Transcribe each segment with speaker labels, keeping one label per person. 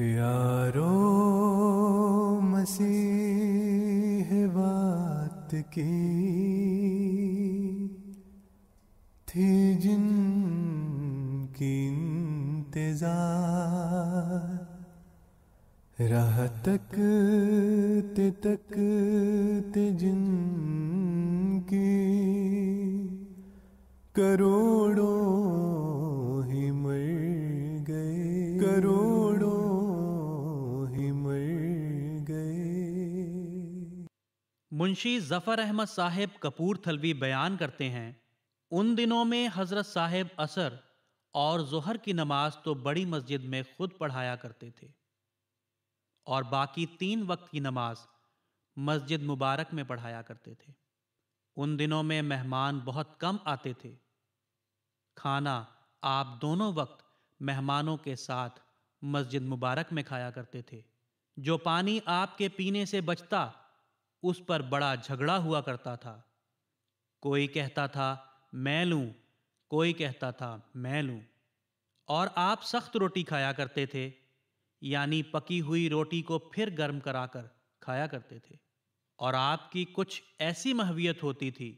Speaker 1: यारो मसीह बात की थी की इंतजार राह तक ते तक ते की करोड़ों
Speaker 2: मुंशी ज़फ़र अहमद कपूर कपूरथलवी बयान करते हैं उन दिनों में हज़रत साहेब असर और जहर की नमाज तो बड़ी मस्जिद में खुद पढ़ाया करते थे और बाकी तीन वक्त की नमाज मस्जिद मुबारक में पढ़ाया करते थे उन दिनों में मेहमान बहुत कम आते थे खाना आप दोनों वक्त मेहमानों के साथ मस्जिद मुबारक में खाया करते थे जो पानी आपके पीने से बचता उस पर बड़ा झगड़ा हुआ करता था कोई कहता था मैं लूँ कोई कहता था मैं लूँ और आप सख्त रोटी खाया करते थे यानी पकी हुई रोटी को फिर गर्म कराकर खाया करते थे और आपकी कुछ ऐसी महवियत होती थी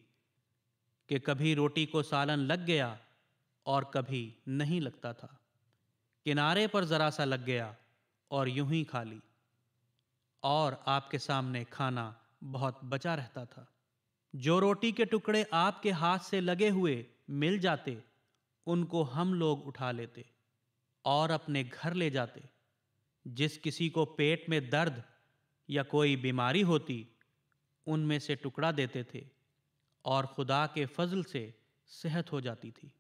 Speaker 2: कि कभी रोटी को सालन लग गया और कभी नहीं लगता था किनारे पर ज़रा सा लग गया और यूं ही खा ली और आपके सामने खाना बहुत बचा रहता था जो रोटी के टुकड़े आपके हाथ से लगे हुए मिल जाते उनको हम लोग उठा लेते और अपने घर ले जाते जिस किसी को पेट में दर्द या कोई बीमारी होती उनमें से टुकड़ा देते थे और खुदा के फजल से सेहत हो जाती थी